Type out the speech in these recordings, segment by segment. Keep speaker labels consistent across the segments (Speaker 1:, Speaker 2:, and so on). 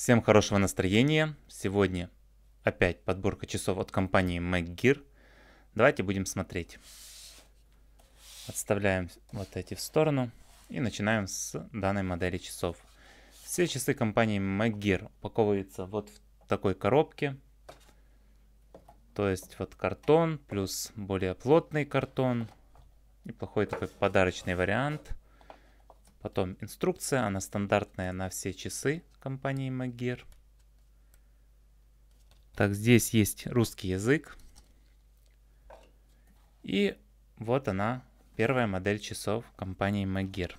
Speaker 1: Всем хорошего настроения. Сегодня опять подборка часов от компании MacGear. Давайте будем смотреть. Отставляем вот эти в сторону и начинаем с данной модели часов. Все часы компании MacGear упаковываются вот в такой коробке. То есть вот картон плюс более плотный картон. Неплохой такой подарочный вариант. Потом инструкция, она стандартная на все часы компании Магир. Так, здесь есть русский язык. И вот она, первая модель часов компании Магир.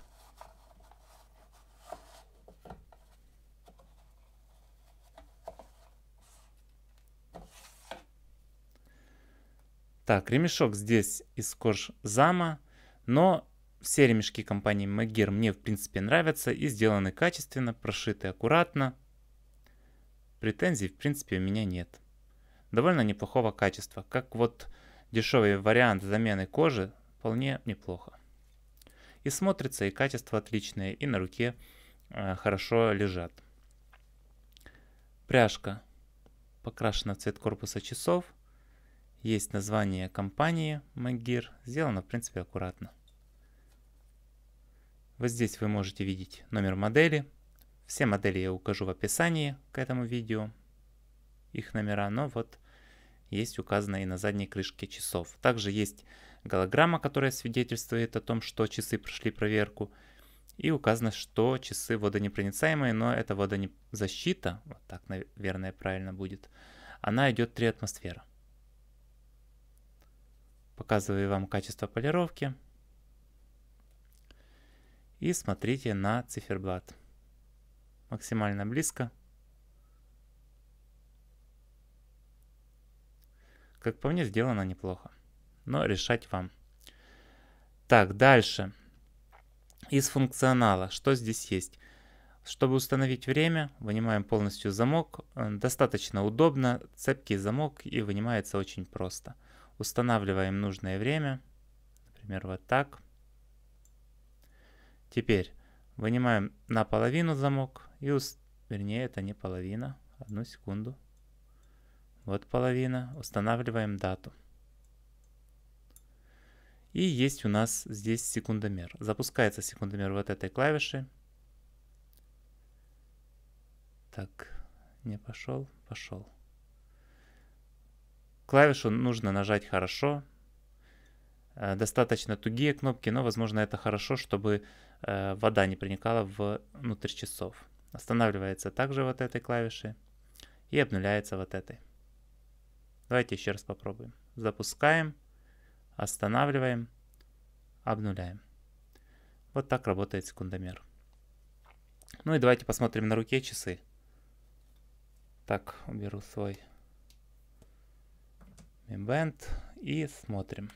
Speaker 1: Так, ремешок здесь из кожзама, но все ремешки компании Магер мне в принципе нравятся и сделаны качественно, прошиты аккуратно. Претензий в принципе у меня нет. Довольно неплохого качества, как вот дешевый вариант замены кожи вполне неплохо. И смотрится, и качество отличное, и на руке э, хорошо лежат. Пряжка покрашена в цвет корпуса часов. Есть название компании Magir. Сделано в принципе аккуратно. Вот здесь вы можете видеть номер модели. Все модели я укажу в описании к этому видео, их номера, но вот есть указано и на задней крышке часов. Также есть голограмма, которая свидетельствует о том, что часы прошли проверку. И указано, что часы водонепроницаемые, но это водозащита, вот так, наверное, правильно будет, она идет 3 атмосферы. Показываю вам качество полировки и смотрите на циферблат. Максимально близко. Как по мне, сделано неплохо. Но решать вам. Так, дальше. Из функционала. Что здесь есть? Чтобы установить время, вынимаем полностью замок. Достаточно удобно, цепкий замок и вынимается очень просто. Устанавливаем нужное время, например, вот так. Теперь вынимаем наполовину замок и уст... вернее это не половина, одну секунду. Вот половина, устанавливаем дату. И есть у нас здесь секундомер. Запускается секундомер вот этой клавиши. Так, не пошел, пошел. Клавишу нужно нажать хорошо, Э, достаточно тугие кнопки, но, возможно, это хорошо, чтобы э, вода не проникала внутрь часов. Останавливается также вот этой клавишей и обнуляется вот этой. Давайте еще раз попробуем. Запускаем, останавливаем, обнуляем. Вот так работает секундомер. Ну и давайте посмотрим на руке часы. Так, уберу свой Mi и смотрим.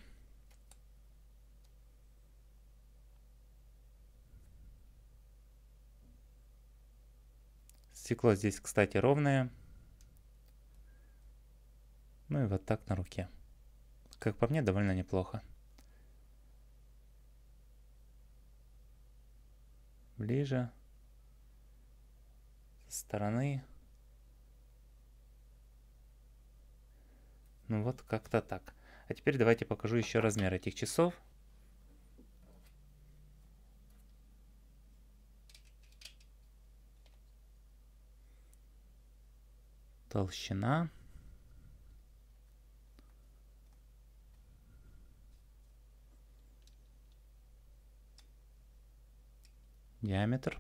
Speaker 1: Стекло здесь, кстати, ровное. Ну и вот так на руке. Как по мне, довольно неплохо. Ближе. Со стороны. Ну вот как-то так. А теперь давайте покажу еще размер этих часов. толщина. Диаметр.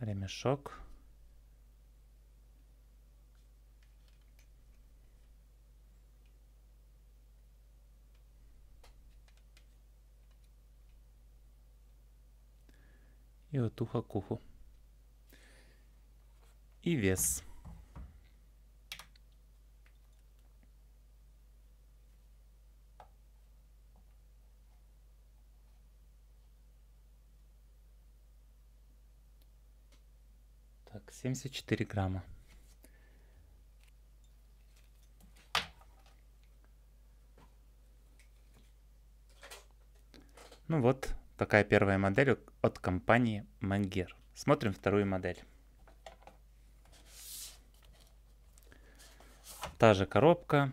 Speaker 1: Ремешок. И вот ухо к уху и вес. Так, 74 грамма. Ну вот, такая первая модель от компании Мангер. Смотрим вторую модель. Та же коробка,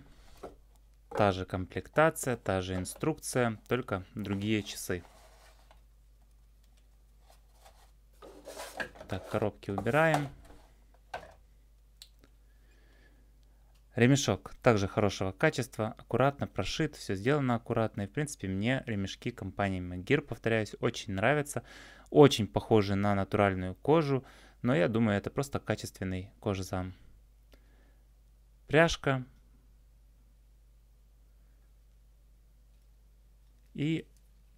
Speaker 1: та же комплектация, та же инструкция, только другие часы. Так, коробки убираем. Ремешок также хорошего качества, аккуратно прошит, все сделано аккуратно. И в принципе мне ремешки компании Магир, повторяюсь, очень нравятся. Очень похожи на натуральную кожу, но я думаю это просто качественный кожзам пряжка и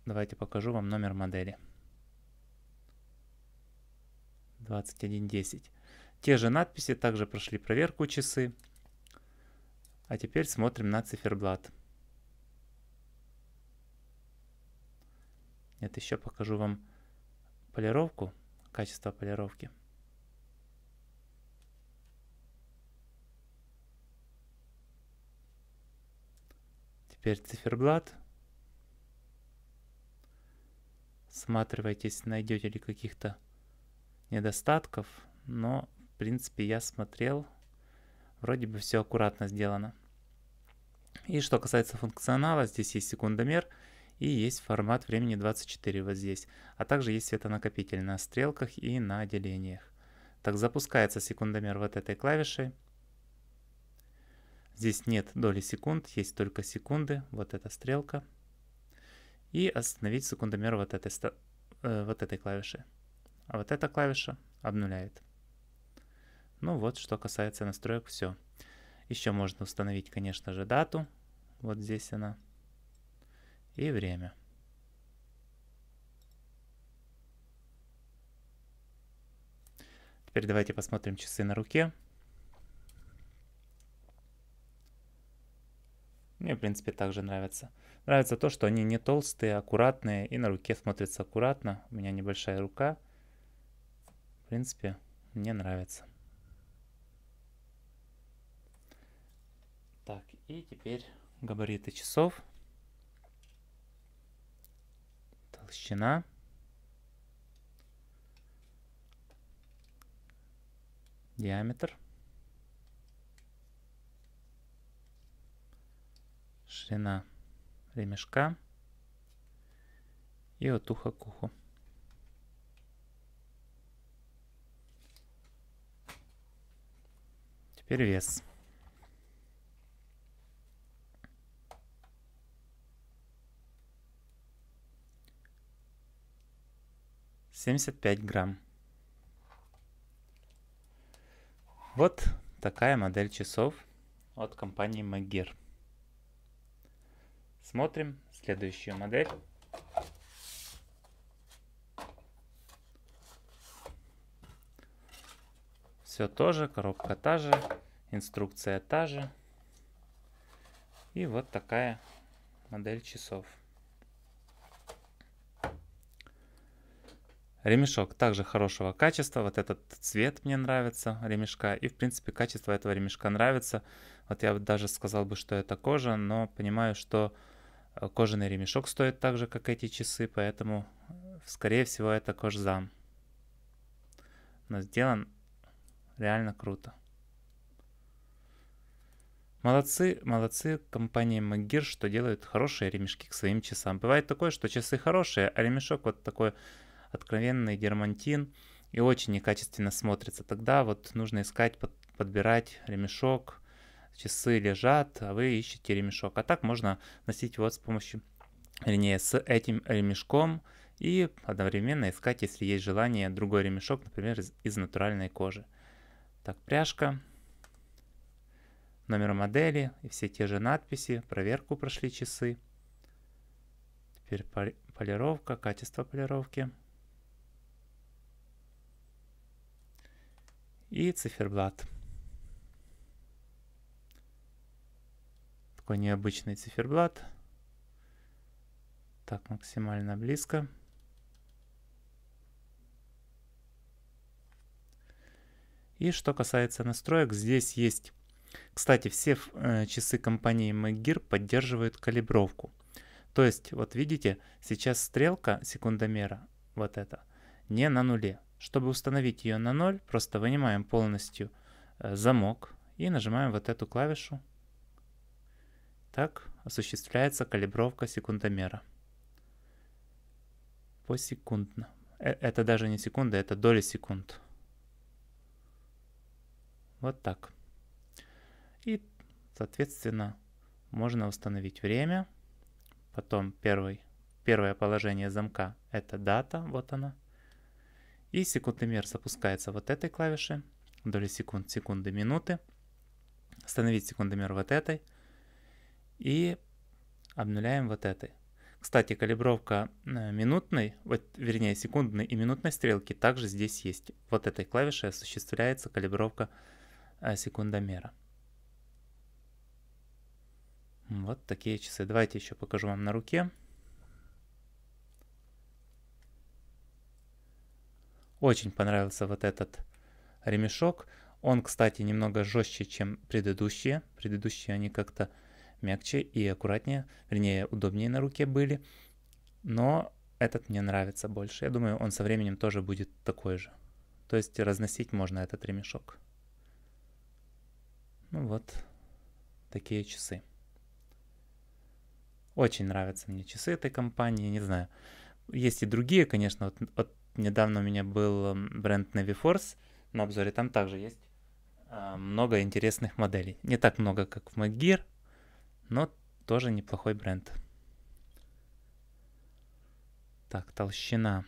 Speaker 1: давайте покажу вам номер модели 2110 те же надписи также прошли проверку часы а теперь смотрим на циферблат нет еще покажу вам полировку качество полировки Теперь циферблат. Сматривайтесь, найдете ли каких-то недостатков. Но, в принципе, я смотрел. Вроде бы все аккуратно сделано. И что касается функционала, здесь есть секундомер и есть формат времени 24 вот здесь. А также есть светонакопитель на стрелках и на делениях. Так запускается секундомер вот этой клавишей. Здесь нет доли секунд, есть только секунды, вот эта стрелка. И остановить секундомер вот этой, э, вот этой клавиши. А вот эта клавиша обнуляет. Ну вот, что касается настроек, все. Еще можно установить, конечно же, дату. Вот здесь она. И время. Теперь давайте посмотрим часы на руке. Мне, в принципе, также нравится. Нравится то, что они не толстые, аккуратные и на руке смотрятся аккуратно. У меня небольшая рука. В принципе, мне нравится. Так, и теперь габариты часов. Толщина. Диаметр. ширина ремешка и от уха к уху. Теперь вес. Семьдесят пять грамм. Вот такая модель часов от компании Магир. Смотрим следующую модель. Все тоже, коробка та же, инструкция та же. И вот такая модель часов. Ремешок также хорошего качества. Вот этот цвет мне нравится ремешка. И, в принципе, качество этого ремешка нравится. Вот я даже сказал бы, что это кожа, но понимаю, что Э, кожаный ремешок стоит так же, как эти часы, поэтому, э, скорее всего, это кожзам. Но сделан реально круто. Молодцы, молодцы компании Магир, что делают хорошие ремешки к своим часам. Бывает такое, что часы хорошие, а ремешок вот такой откровенный дермантин и очень некачественно смотрится. Тогда вот нужно искать, подбирать ремешок, часы лежат, а вы ищете ремешок. А так можно носить вот с помощью, вернее, с этим ремешком и одновременно искать, если есть желание, другой ремешок, например, из, из натуральной кожи. Так, пряжка, номер модели и все те же надписи, проверку прошли часы. Теперь полировка, качество полировки. И циферблат. Такой необычный циферблат. Так, максимально близко. И что касается настроек, здесь есть... Кстати, все э, часы компании MacGear поддерживают калибровку. То есть, вот видите, сейчас стрелка секундомера, вот эта, не на нуле. Чтобы установить ее на ноль, просто вынимаем полностью э, замок и нажимаем вот эту клавишу так осуществляется калибровка секундомера. Посекундно. Э, это даже не секунда, это доли секунд. Вот так. И, соответственно, можно установить время. Потом первый, первое положение замка — это дата, вот она. И секундомер запускается вот этой клавиши. Доли секунд, секунды, минуты. Остановить секундомер вот этой — и обнуляем вот этой. Кстати, калибровка э, минутной, вот, вернее секундной и минутной стрелки также здесь есть. Вот этой клавишей осуществляется калибровка э, секундомера. Вот такие часы. Давайте еще покажу вам на руке. Очень понравился вот этот ремешок. Он, кстати, немного жестче, чем предыдущие. Предыдущие они как-то мягче и аккуратнее, вернее, удобнее на руке были. Но этот мне нравится больше. Я думаю, он со временем тоже будет такой же. То есть разносить можно этот ремешок. Ну вот, такие часы. Очень нравятся мне часы этой компании, не знаю. Есть и другие, конечно. Вот, вот недавно у меня был эм, бренд Navy Naviforce на обзоре, там также есть э, много интересных моделей. Не так много, как в MacGear, но тоже неплохой бренд. Так, толщина.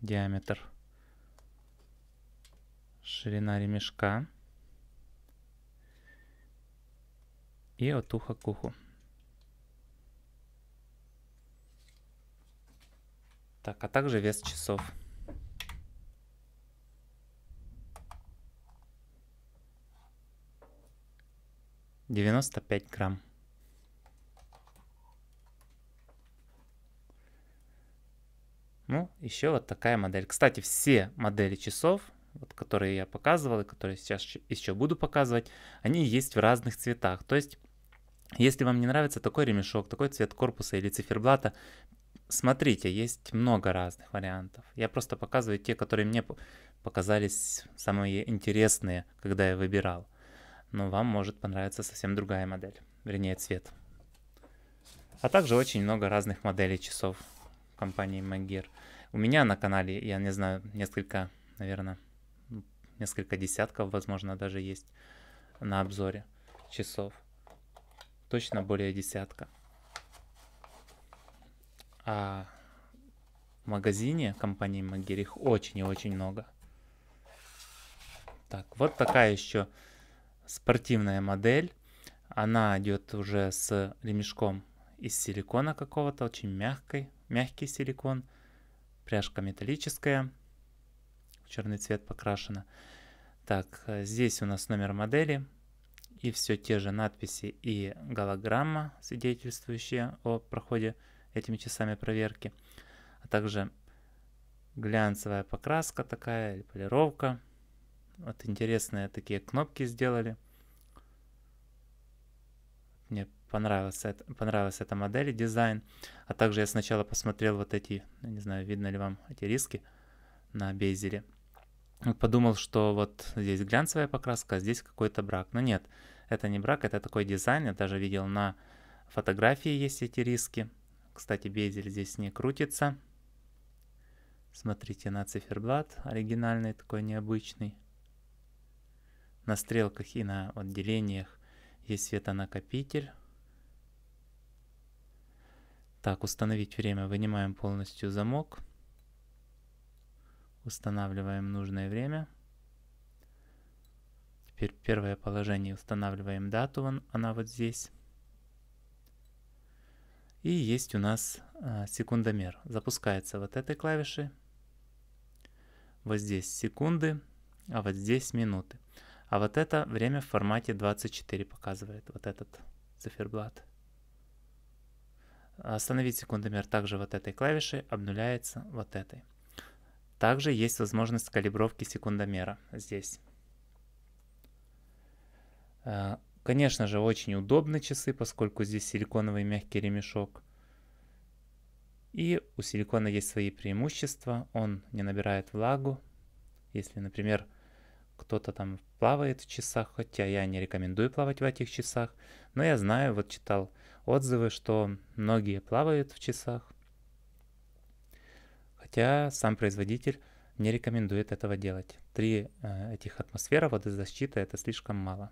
Speaker 1: Диаметр. Ширина ремешка. И от уха к уху. Так, а также вес часов. 95 грамм. Ну, еще вот такая модель. Кстати, все модели часов, вот, которые я показывал и которые сейчас еще буду показывать, они есть в разных цветах. То есть, если вам не нравится такой ремешок, такой цвет корпуса или циферблата, смотрите, есть много разных вариантов. Я просто показываю те, которые мне показались самые интересные, когда я выбирал но вам может понравиться совсем другая модель, вернее цвет. А также очень много разных моделей часов компании Magir. У меня на канале, я не знаю, несколько, наверное, несколько десятков, возможно, даже есть на обзоре часов. Точно более десятка. А в магазине компании Магир их очень и очень много. Так, вот такая еще спортивная модель. Она идет уже с ремешком из силикона какого-то, очень мягкой, мягкий силикон. Пряжка металлическая, в черный цвет покрашена. Так, здесь у нас номер модели и все те же надписи и голограмма, свидетельствующие о проходе этими часами проверки, а также глянцевая покраска такая, или полировка – вот интересные такие кнопки сделали. Мне понравился, понравилась эта модель и дизайн. А также я сначала посмотрел вот эти, ну, не знаю, видно ли вам эти риски на бейзере. Подумал, что вот здесь глянцевая покраска, а здесь какой-то брак. Но нет, это не брак, это такой дизайн. Я даже видел на фотографии есть эти риски. Кстати, бейзель здесь не крутится. Смотрите на циферблат, оригинальный такой, необычный на стрелках и на отделениях есть светонакопитель. Так, установить время. Вынимаем полностью замок. Устанавливаем нужное время. Теперь первое положение устанавливаем дату. она вот здесь. И есть у нас а, секундомер. Запускается вот этой клавиши. Вот здесь секунды, а вот здесь минуты. А вот это время в формате 24 показывает, вот этот циферблат. Остановить секундомер также вот этой клавишей, обнуляется вот этой. Также есть возможность калибровки секундомера здесь. Э, конечно же, очень удобны часы, поскольку здесь силиконовый мягкий ремешок. И у силикона есть свои преимущества. Он не набирает влагу. Если, например, кто-то там плавает в часах, хотя я не рекомендую плавать в этих часах, но я знаю, вот читал отзывы, что многие плавают в часах, хотя сам производитель не рекомендует этого делать. Три э, этих атмосфера водозащиты это слишком мало.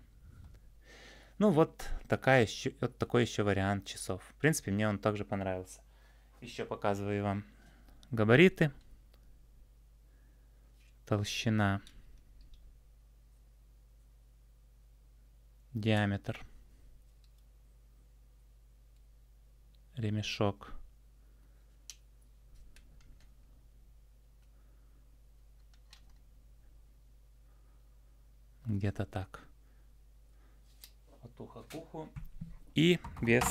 Speaker 1: Ну вот, такая еще, вот такой еще вариант часов. В принципе, мне он также понравился. Еще показываю вам габариты. Толщина диаметр, ремешок, где-то так, от уха к уху и вес.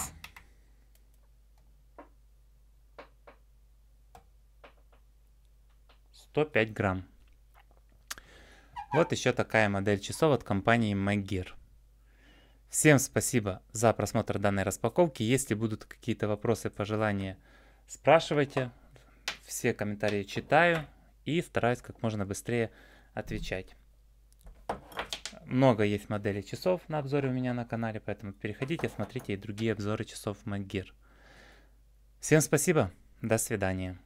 Speaker 1: Сто пять грамм. Вот еще такая модель часов от компании Magir. Всем спасибо за просмотр данной распаковки. Если будут какие-то вопросы, пожелания, спрашивайте. Все комментарии читаю и стараюсь как можно быстрее отвечать. Много есть моделей часов на обзоре у меня на канале, поэтому переходите, смотрите и другие обзоры часов Магир. Всем спасибо, до свидания.